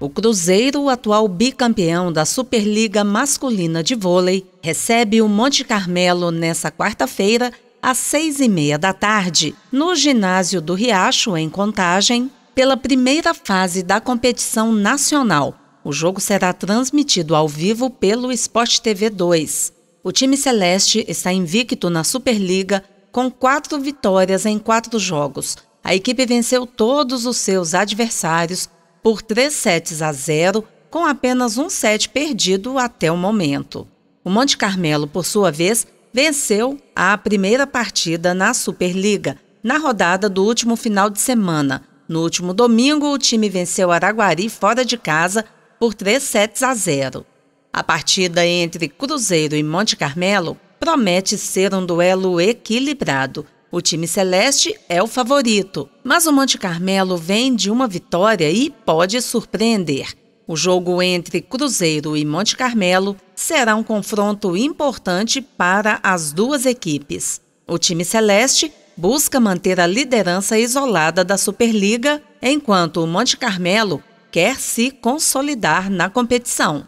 O Cruzeiro, atual bicampeão da Superliga Masculina de Vôlei, recebe o Monte Carmelo nesta quarta-feira, às seis e meia da tarde, no ginásio do Riacho, em Contagem, pela primeira fase da competição nacional. O jogo será transmitido ao vivo pelo Sport TV 2. O time celeste está invicto na Superliga com quatro vitórias em quatro jogos. A equipe venceu todos os seus adversários por 3 sets a 0, com apenas um set perdido até o momento. O Monte Carmelo, por sua vez, venceu a primeira partida na Superliga, na rodada do último final de semana. No último domingo, o time venceu Araguari fora de casa por 3 sets a 0. A partida entre Cruzeiro e Monte Carmelo promete ser um duelo equilibrado o time celeste é o favorito, mas o Monte Carmelo vem de uma vitória e pode surpreender. O jogo entre Cruzeiro e Monte Carmelo será um confronto importante para as duas equipes. O time celeste busca manter a liderança isolada da Superliga, enquanto o Monte Carmelo quer se consolidar na competição.